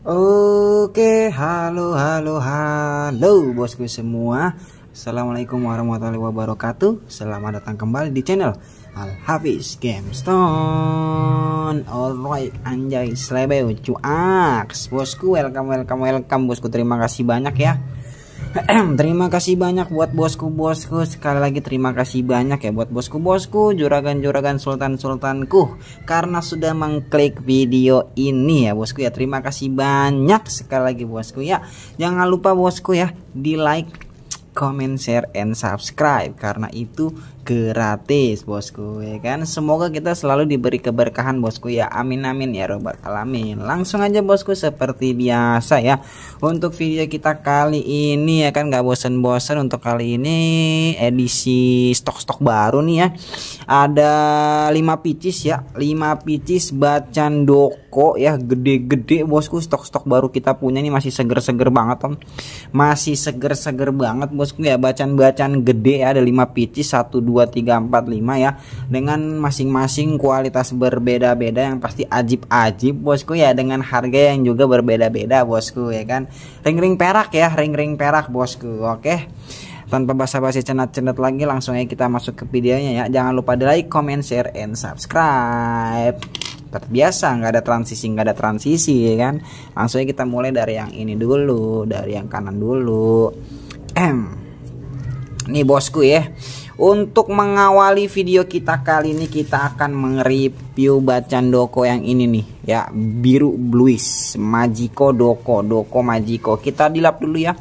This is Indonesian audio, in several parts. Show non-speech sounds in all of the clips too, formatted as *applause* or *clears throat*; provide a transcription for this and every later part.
Oke, halo, halo, halo bosku semua Assalamualaikum warahmatullahi wabarakatuh Selamat datang kembali di channel Al-Hafiz Gamestone Alright, anjay, slebeu, cuaks Bosku, welcome, welcome, welcome Bosku, terima kasih banyak ya *clears throat* terima kasih banyak buat bosku-bosku sekali lagi terima kasih banyak ya buat bosku-bosku juragan-juragan sultan-sultanku karena sudah mengklik video ini ya bosku ya terima kasih banyak sekali lagi bosku ya jangan lupa bosku ya di like comment, share, and subscribe karena itu gratis bosku ya kan semoga kita selalu diberi keberkahan bosku ya amin amin ya robbal alamin langsung aja bosku seperti biasa ya untuk video kita kali ini ya kan nggak bosen-bosen untuk kali ini edisi stok-stok baru nih ya ada 5 picis ya 5 picis bacan dok teko ya gede-gede bosku stok-stok baru kita punya ini masih seger-seger banget om masih seger-seger banget bosku ya bacaan-bacaan gede ya ada 5 picis 1 2 3 4 5 ya dengan masing-masing kualitas berbeda-beda yang pasti ajib-ajib bosku ya dengan harga yang juga berbeda-beda bosku ya kan ring-ring perak ya ring-ring perak bosku oke tanpa basa-basi cenat-cenat lagi langsung aja kita masuk ke videonya ya jangan lupa di like comment share and subscribe terbiasa nggak ada transisi nggak ada transisi ya kan langsungnya kita mulai dari yang ini dulu dari yang kanan dulu M nih bosku ya untuk mengawali video kita kali ini kita akan mereview bacaan doko yang ini nih ya biru bluis majiko doko doko majiko kita dilap dulu ya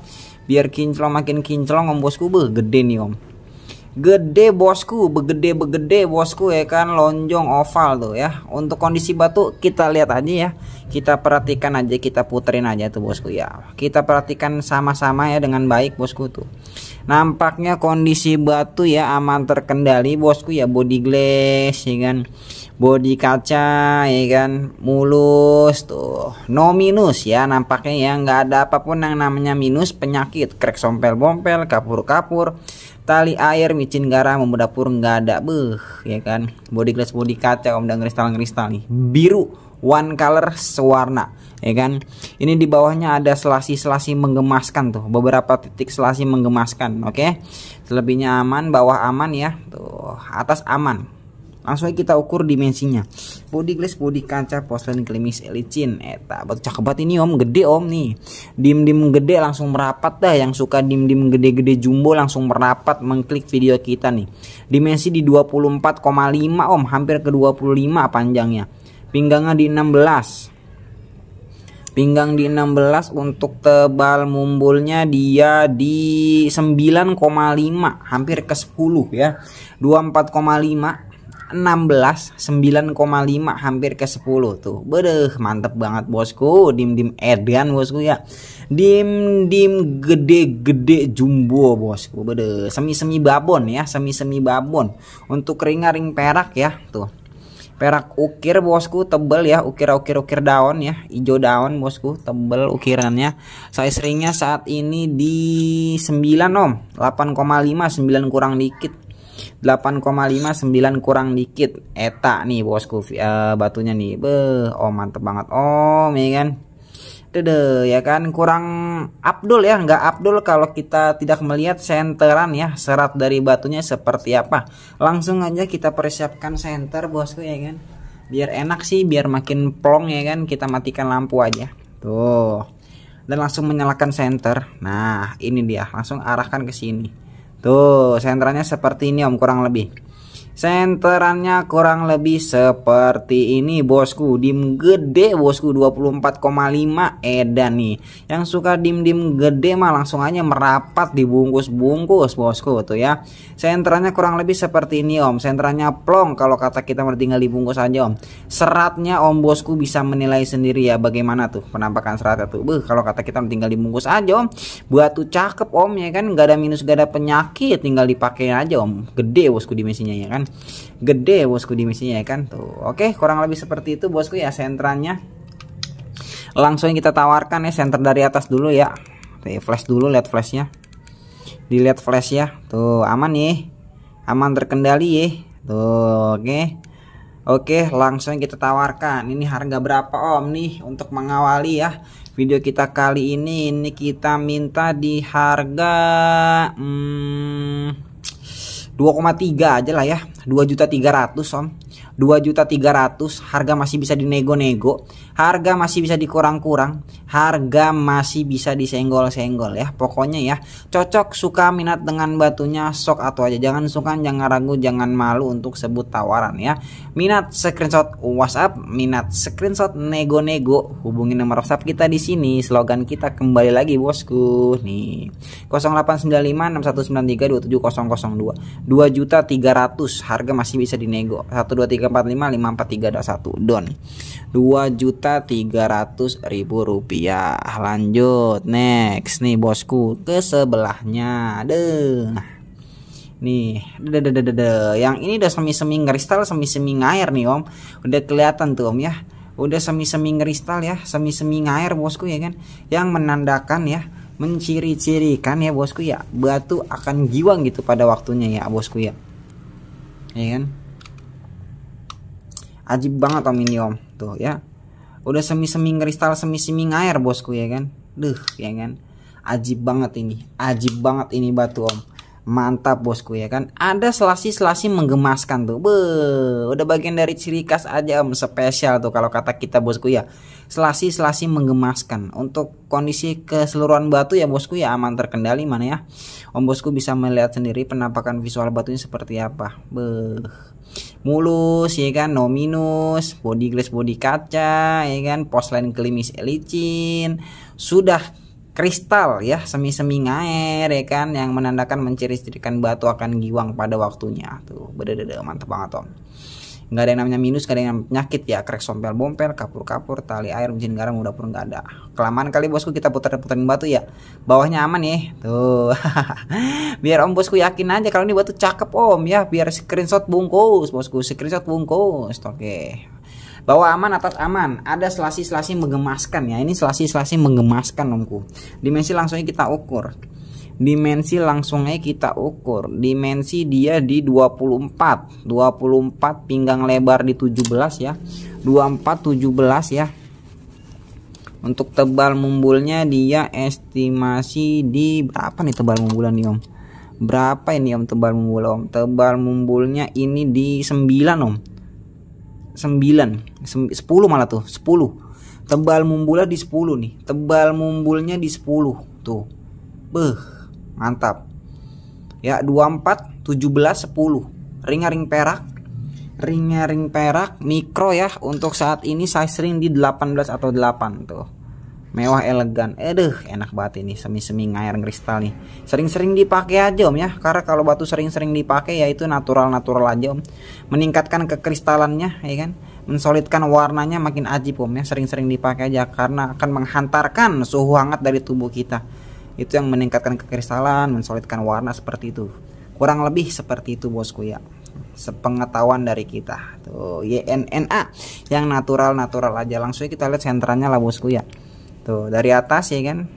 biar kinclong makin kinclong om bosku be gede nih om Gede bosku, begede begede bosku ya kan lonjong oval tuh ya. Untuk kondisi batu kita lihat aja ya. Kita perhatikan aja, kita puterin aja tuh bosku ya. Kita perhatikan sama-sama ya dengan baik bosku tuh. Nampaknya kondisi batu ya aman terkendali bosku ya body glass ya kan. Body kaca ya kan mulus tuh. No minus ya nampaknya ya nggak ada apapun yang namanya minus penyakit krek sompel bompel kapur kapur tali air micin garam bumbu dapur nggak ada beh ya kan body glass body kaca om dan kristal kristal nih biru one color sewarna ya kan ini di bawahnya ada selasi-selasi menggemaskan tuh beberapa titik selasi menggemaskan oke okay? selebihnya aman bawah aman ya tuh atas aman langsung kita ukur dimensinya body glass body kaca porcelain klimis licin eh, eta batu cakep banget ini om gede om nih dim dim gede langsung merapat dah yang suka dim dim gede gede jumbo langsung merapat mengklik video kita nih dimensi di 24,5 om hampir ke 25 panjangnya pinggangnya di 16 pinggang di 16 untuk tebal mumbulnya dia di 9,5 hampir ke 10 ya 24,5 16 9,5 hampir ke 10 tuh. Bedeh, mantep banget bosku. Dim-dim edan bosku ya. Dim-dim gede-gede jumbo bosku. Bedeh, semi-semi babon ya, semi-semi babon. Untuk ring-ring perak ya, tuh. Perak ukir bosku tebel ya, ukir-ukir-ukir daun ya, hijau daun bosku, tebel ukirannya. Size ringnya saat ini di 9 om, 8,5 9 kurang dikit 8,59 kurang dikit eta nih bosku uh, batunya nih beh oh mantep banget om ya kan Dede ya kan kurang Abdul ya nggak Abdul kalau kita tidak melihat senteran ya serat dari batunya seperti apa langsung aja kita persiapkan senter bosku ya kan biar enak sih biar makin plong ya kan kita matikan lampu aja tuh dan langsung menyalakan senter nah ini dia langsung arahkan ke sini Tuh, sentranya seperti ini Om kurang lebih. Senterannya kurang lebih seperti ini bosku Dim gede bosku 24,5 edan nih Yang suka dim-dim gede mah langsung aja merapat dibungkus-bungkus bosku tuh ya Senterannya kurang lebih seperti ini om Senterannya plong kalau kata kita tinggal dibungkus aja om Seratnya om bosku bisa menilai sendiri ya bagaimana tuh penampakan seratnya tuh Beuh, Kalau kata kita tinggal dibungkus aja om Buat tuh cakep om ya kan Gak ada minus gak ada penyakit tinggal dipakai aja om Gede bosku dimensinya ya kan gede bosku dimensinya ya kan tuh oke kurang lebih seperti itu bosku ya sentranya. langsung kita tawarkan ya center dari atas dulu ya Oke, flash dulu lihat flashnya dilihat flash ya tuh aman nih ya. aman terkendali ya tuh oke Oke, langsung kita tawarkan. Ini harga berapa Om nih untuk mengawali ya video kita kali ini. Ini kita minta di harga hmm 2,3 aja lah ya 2 juta 300 om juta 2.300 harga masih bisa dinego-nego, harga masih bisa dikurang-kurang, harga masih bisa disenggol-senggol ya. Pokoknya ya, cocok suka minat dengan batunya sok atau aja jangan suka jangan ragu, jangan malu untuk sebut tawaran ya. Minat screenshot WhatsApp, minat screenshot nego-nego, hubungi nomor WhatsApp kita di sini. Slogan kita kembali lagi bosku nih. 0895 6193 2700 2 juta 300 harga masih bisa dinego 1 dua tiga empat lima lima empat tiga ada satu don dua juta tiga ratus ribu rupiah lanjut next nih bosku ke sebelahnya deh nih de yang ini udah semi semi kristal semi semi ngair nih om udah kelihatan tuh om ya udah semi semi kristal ya semi semi ngair bosku ya kan yang menandakan ya menciri-cirikan ya bosku ya batu akan giwang gitu pada waktunya ya bosku ya ya kan ajib banget om ini om tuh ya udah semi-semi kristal semi-semi air bosku ya kan deh ya kan ajib banget ini ajib banget ini batu om mantap bosku ya kan ada selasi-selasi menggemaskan tuh be udah bagian dari ciri khas aja om spesial tuh kalau kata kita bosku ya selasi-selasi menggemaskan untuk kondisi keseluruhan batu ya bosku ya aman terkendali mana ya om bosku bisa melihat sendiri penampakan visual batunya seperti apa beh mulus ya kan nominus body glass body kaca ya kan porcelain klimis licin sudah kristal ya semi-semi ngair ya kan yang menandakan menciri-cirikan batu akan giwang pada waktunya tuh beda-beda mantap banget om nggak ada yang namanya minus nggak ada yang namanya penyakit ya krek sompel bompel kapur kapur tali air mesin garam udah pun nggak ada kelamaan kali bosku kita putar putarin batu ya bawahnya aman ya tuh *laughs* biar om bosku yakin aja kalau ini batu cakep om ya biar screenshot bungkus bosku screenshot bungkus oke okay bawah aman atas aman ada selasi-selasi menggemaskan ya ini selasi-selasi menggemaskan omku dimensi langsungnya kita ukur dimensi langsungnya kita ukur dimensi dia di 24 24 pinggang lebar di 17 ya 24 17 ya untuk tebal mumbulnya dia estimasi di berapa nih tebal mumbulan nih om berapa ini om tebal mumbul om tebal mumbulnya ini di 9 om 9 10 malah tuh 10 tebal mumbulnya di 10 nih tebal mumbulnya di 10 tuh beuh mantap ya 24 17 10 ringnya ring perak ringnya ring perak mikro ya untuk saat ini size ring di 18 atau 8 tuh mewah elegan aduh enak banget ini semi-semi ngair kristal nih sering-sering dipakai aja om ya karena kalau batu sering-sering dipakai yaitu natural-natural aja om meningkatkan kekristalannya ya kan mensolidkan warnanya makin ajib om ya sering-sering dipakai aja karena akan menghantarkan suhu hangat dari tubuh kita itu yang meningkatkan kekristalan mensolidkan warna seperti itu kurang lebih seperti itu bosku ya sepengetahuan dari kita tuh YNNA yang natural natural aja langsung kita lihat sentranya lah bosku ya tuh dari atas ya kan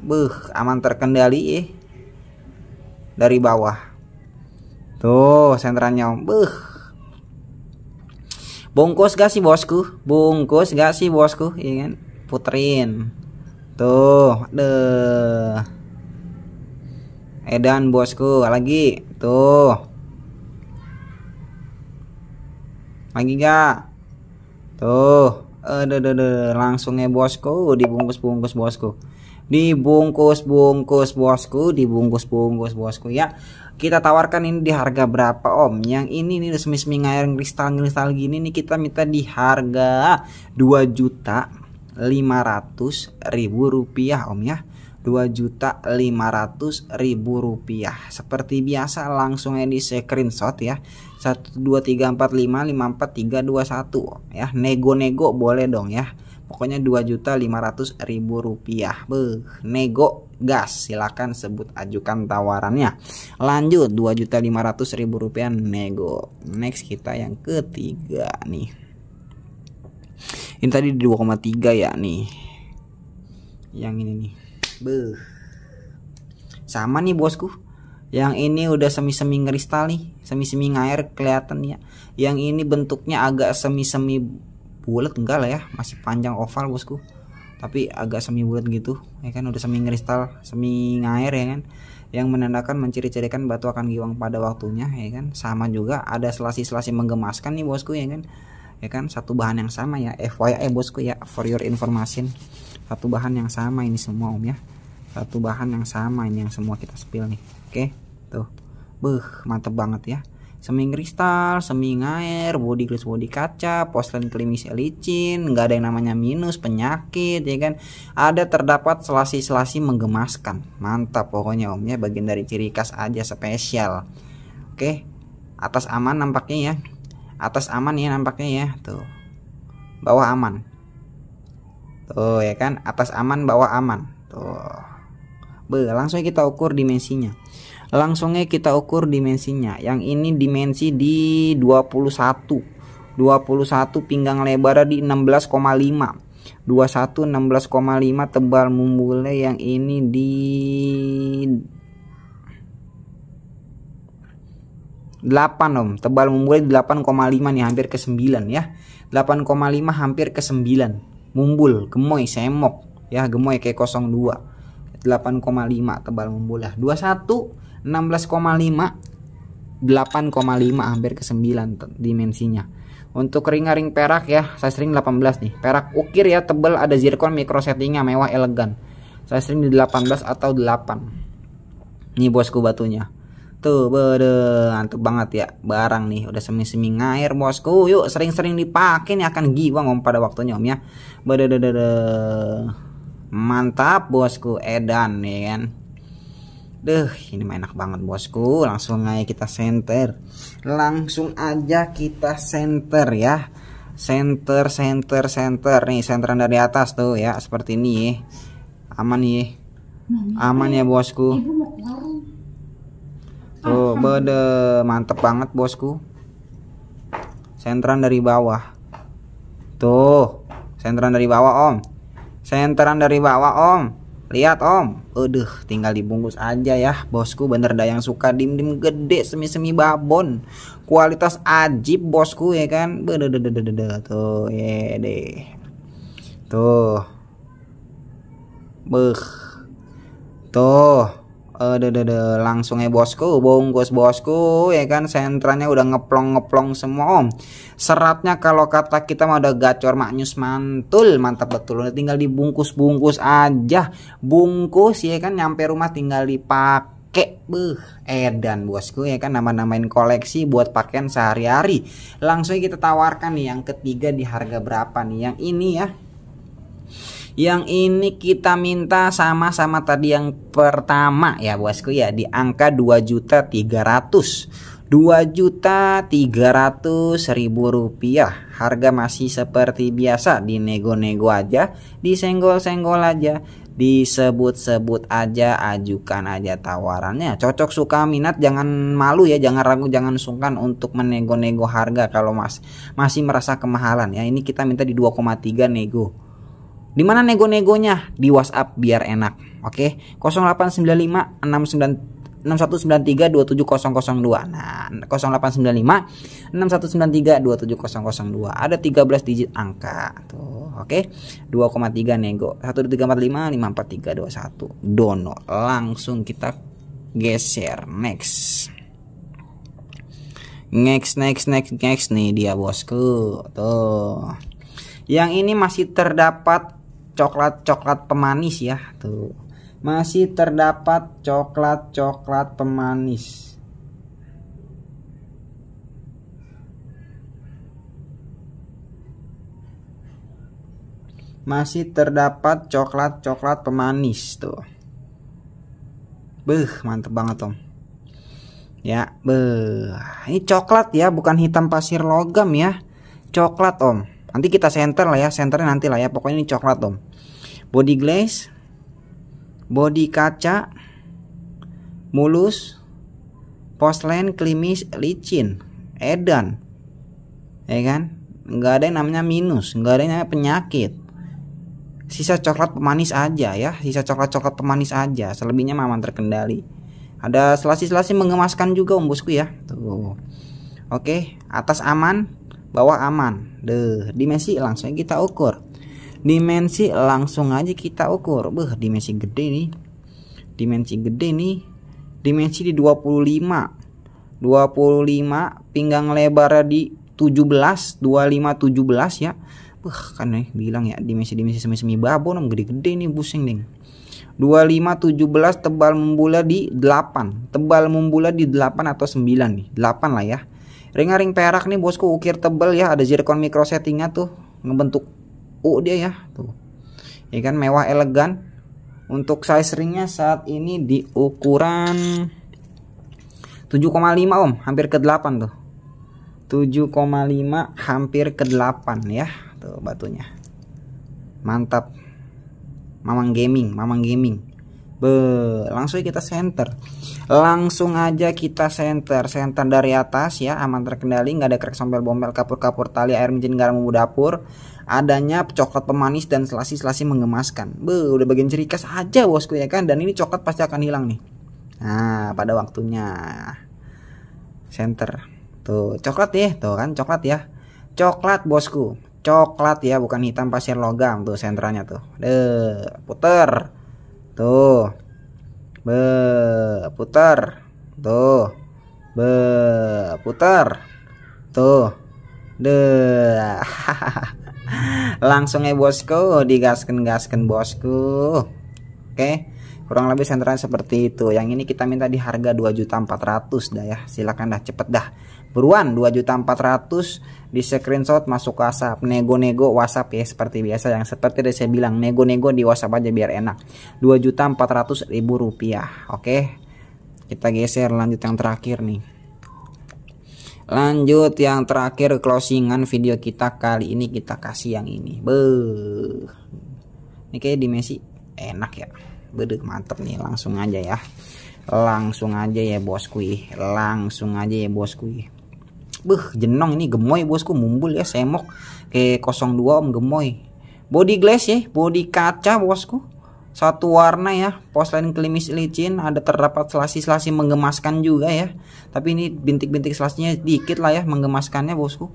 Buh, aman terkendali eh. Dari bawah. Tuh, sentranya om. Buh. Bungkus gak sih bosku? Bungkus gak sih bosku? ya kan? Puterin. Tuh, deh. Edan bosku, lagi. Tuh. Lagi gak? Tuh. Aduh, aduh, aduh. langsung ya bosku, dibungkus-bungkus bosku. Dibungkus-bungkus bosku, dibungkus-bungkus bosku ya. Kita tawarkan ini di harga berapa Om? Yang ini nih semi-semi ngair kristal-kristal gini nih kita minta di harga 2 juta 500 ribu rupiah om ya 2 juta 500 ribu rupiah seperti biasa langsung ini di screenshot ya 1 2 3 4 5 5 4 3 2 1 ya nego-nego boleh dong ya pokoknya 2 juta 500 ribu rupiah Beuh, nego gas silakan sebut ajukan tawarannya lanjut 2 juta 500 ribu rupiah nego next kita yang ketiga nih ini tadi di 2,3 ya nih yang ini nih Beuh. sama nih bosku yang ini udah semi-semi kristal nih semi-semi ngair kelihatan ya yang ini bentuknya agak semi-semi bulat enggak lah ya masih panjang oval bosku tapi agak semi bulat gitu ya kan udah semi kristal semi ngair ya kan yang menandakan menciri-cirikan batu akan giwang pada waktunya ya kan sama juga ada selasi-selasi menggemaskan nih bosku ya kan ya kan satu bahan yang sama ya FYI eh, bosku ya for your information satu bahan yang sama ini semua om ya satu bahan yang sama ini yang semua kita spill nih oke tuh beuh mantep banget ya seming kristal seming air body glass body kaca porcelain klimis licin nggak ada yang namanya minus penyakit ya kan ada terdapat selasi-selasi menggemaskan mantap pokoknya om ya bagian dari ciri khas aja spesial oke atas aman nampaknya ya atas aman ya nampaknya ya tuh bawah aman tuh ya kan atas aman bawah aman tuh Be, langsung kita ukur dimensinya langsungnya kita ukur dimensinya yang ini dimensi di 21 21 pinggang lebar di 16,5 21 16,5 tebal mumbulnya yang ini di 8 om tebal mumbulnya 8,5 nih hampir ke 9 ya 8,5 hampir ke 9 mumbul gemoy semok ya gemoy kayak 02 8,5 tebal mumbul ya 21 16,5 8,5 hampir ke 9 dimensinya untuk ring-ring perak ya saya sering 18 nih perak ukir ya tebal ada zircon micro settingnya mewah elegan saya sering di 18 atau 8 nih bosku batunya Tuh, gitu, bede, antuk banget ya barang nih. Udah semi-semi ngair bosku. Yuk, sering-sering dipakai nih akan giwang om pada waktunya om ya. Bede, bede, Mantap bosku, edan ya kan. Deh, ini mah enak banget bosku. Langsung aja kita center. Langsung aja kita center ya. Center, center, center nih, senteran dari atas tuh ya, seperti ini. Ya. Aman nih. Ya. Aman ya bosku. Ibu mau Tuh, oh. bede mantep banget bosku. Sentran dari bawah. Tuh, sentran dari bawah om. Sentran dari bawah om. Lihat om, aduh tinggal dibungkus aja ya bosku bener dah yang suka dim dim gede semi semi babon kualitas ajib bosku ya kan bededededede tuh ya deh tuh beh tuh Aduh, eh, aduh, aduh, langsung ya bosku, bungkus bosku, ya kan sentranya udah ngeplong-ngeplong semua om. Seratnya kalau kata kita mau ada gacor maknyus mantul, mantap betul. Udah tinggal dibungkus-bungkus aja, bungkus ya kan nyampe rumah tinggal dipakai kek beh edan bosku ya kan nama-namain koleksi buat pakaian sehari-hari langsung kita tawarkan nih yang ketiga di harga berapa nih yang ini ya yang ini kita minta sama-sama tadi yang pertama ya bosku ya di angka 2 juta 300. 2 juta 300 ribu rupiah harga masih seperti biasa di nego nego aja disenggol-senggol aja disebut-sebut aja ajukan aja tawarannya cocok suka minat jangan malu ya jangan ragu jangan sungkan untuk menego-nego harga kalau mas masih merasa kemahalan ya ini kita minta di 2,3 nego di mana nego-negonya? Di WhatsApp biar enak. Oke, okay? 0895 69 6193 27002. Nah, 0895 6193 27002. Ada 13 digit angka tuh. Oke. Okay? 2,3 nego. 1345 54321. Dono. Langsung kita geser next. Next, next, next, next nih dia bosku. Tuh. Yang ini masih terdapat coklat-coklat pemanis ya tuh masih terdapat coklat-coklat pemanis masih terdapat coklat-coklat pemanis tuh beh mantep banget om ya beh ini coklat ya bukan hitam pasir logam ya coklat om nanti kita center lah ya centernya nanti lah ya pokoknya ini coklat om body glaze body kaca mulus porcelain, klimis licin edan ya kan nggak ada yang namanya minus nggak ada yang namanya penyakit sisa coklat pemanis aja ya sisa coklat coklat pemanis aja selebihnya memang terkendali ada selasi-selasi mengemaskan juga om bosku ya tuh oke atas aman bawah aman deh dimensi langsung kita ukur dimensi langsung aja kita ukur Beuh, dimensi gede nih dimensi gede nih dimensi di 25 25 pinggang lebarnya di 17 25 17 ya Beuh, kan nih bilang ya dimensi-dimensi semi-semi babon um, gede-gede nih busing ding 25 17 tebal membulat di 8 tebal membulat di 8 atau 9 nih 8 lah ya ring-ring perak nih bosku ukir tebal ya ada zircon micro settingnya tuh ngebentuk U dia ya tuh ya kan mewah elegan untuk size ringnya saat ini di ukuran 7,5 om hampir ke 8 tuh 7,5 hampir ke 8 ya tuh batunya mantap mamang gaming mamang gaming Be, langsung kita center. Langsung aja kita center, center dari atas ya, aman terkendali, nggak ada krek sompel bombel kapur-kapur tali air menjadi garam bumbu dapur. Adanya coklat pemanis dan selasi-selasi mengemaskan. Be, udah bagian ciri khas aja bosku ya kan. Dan ini coklat pasti akan hilang nih. Nah, pada waktunya center. Tuh, coklat ya, tuh kan coklat ya. Coklat bosku. Coklat ya, bukan hitam pasir logam tuh sentranya tuh. Deh, puter tuh berputar tuh berputar tuh deh *laughs* langsung ya bosku digaskan gaskan bosku oke okay kurang lebih senteran seperti itu yang ini kita minta di harga 2.400 dah ya silakan dah cepet dah buruan 2.400 di screenshot masuk WhatsApp nego-nego WhatsApp ya seperti biasa yang seperti tadi saya bilang nego-nego di WhatsApp aja biar enak 2.400 ribu rupiah oke kita geser lanjut yang terakhir nih Lanjut yang terakhir closingan video kita kali ini kita kasih yang ini. Beuh. Ini kayak di Messi enak ya. Beduk mantep nih langsung aja ya langsung aja ya bosku langsung aja ya bosku Beh, jenong ini gemoy bosku mumbul ya semok ke 02 om gemoy. Body glass ya, body kaca bosku. Satu warna ya, Poslin klimis licin, ada terdapat selasi-selasi menggemaskan juga ya. Tapi ini bintik-bintik selasinya dikit lah ya menggemaskannya bosku.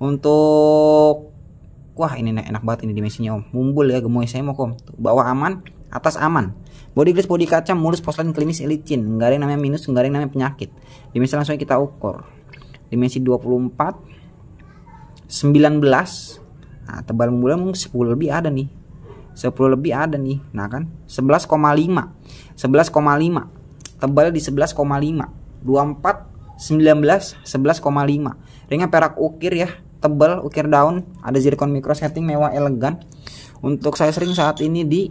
Untuk wah ini enak banget ini dimensinya om. Mumbul ya gemoy saya semok om. Bawa aman atas aman. Body glass body kaca, mulus, porselen, klinis, elitin Nggak ada yang namanya minus, nggak ada yang namanya penyakit. Dimensi langsung kita ukur. Dimensi 24, 19. Nah, tebal mulai mungkin 10 lebih ada nih. 10 lebih ada nih. Nah kan, 11,5. 11,5. Tebal di 11,5. 24, 19, 11,5. Ringan perak ukir ya, tebal, ukir daun, ada zircon micro setting mewah elegan. Untuk saya sering saat ini di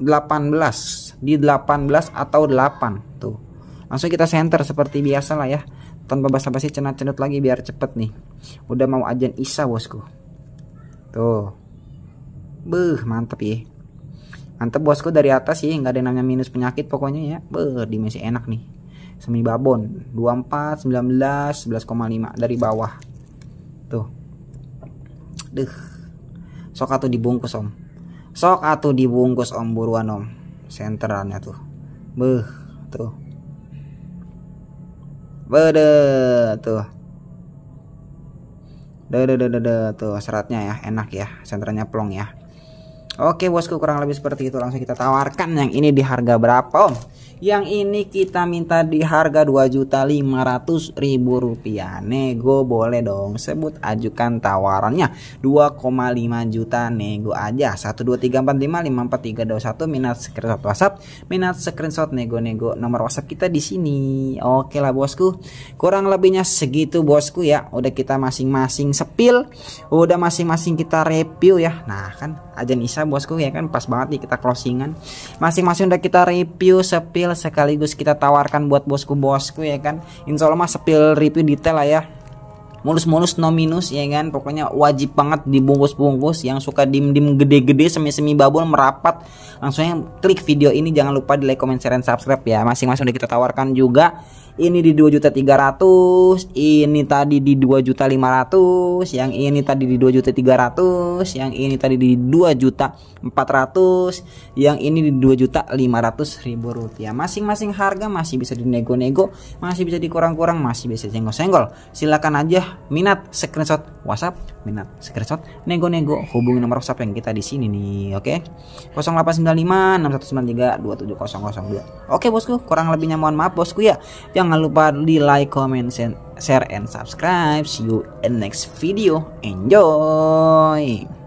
18 di 18 atau 8 tuh langsung kita center seperti biasa lah ya tanpa basa-basi cenat-cenut lagi biar cepet nih udah mau ajan Isa bosku tuh beh mantep ya mantep bosku dari atas sih ya. nggak ada namanya minus penyakit pokoknya ya beuh dimensi enak nih semi babon 24 19 11,5 dari bawah tuh deh sok atau dibungkus om sok atau dibungkus om buruan om senterannya tuh beh tuh bede tuh dede dede de, tuh seratnya ya enak ya senternya plong ya oke bosku kurang lebih seperti itu langsung kita tawarkan yang ini di harga berapa om yang ini kita minta di harga juta ribu rupiah Nego boleh dong sebut ajukan tawarannya 2,5 juta nego aja satu minat screenshot WhatsApp minat screenshot nego-nego nomor WhatsApp kita di sini Oke lah bosku kurang lebihnya segitu bosku ya udah kita masing-masing sepil udah masing-masing kita review ya nah kan aja Nisa bosku ya kan pas banget nih kita closingan masing-masing udah kita review sepil sekaligus kita tawarkan buat bosku-bosku ya kan insya Allah mas spill review detail lah ya mulus-mulus no minus ya kan pokoknya wajib banget dibungkus-bungkus yang suka dim-dim gede-gede semi-semi babon merapat langsungnya klik video ini jangan lupa di like comment share dan subscribe ya masing-masing udah kita tawarkan juga ini di 2.300 ini tadi di 2.500 yang ini tadi di 2.300 yang ini tadi di 2.400 yang ini di 2.500.000 ribu rupiah masing-masing harga masih bisa dinego-nego masih bisa dikurang-kurang masih bisa senggol-senggol silakan aja minat screenshot WhatsApp minat screenshot nego-nego hubungi nomor WhatsApp yang kita di sini nih oke okay? 0895 6193 27002 oke okay, bosku kurang lebihnya mohon maaf bosku ya Jangan Jangan lupa di like, comment, share, and subscribe. See you in next video. Enjoy!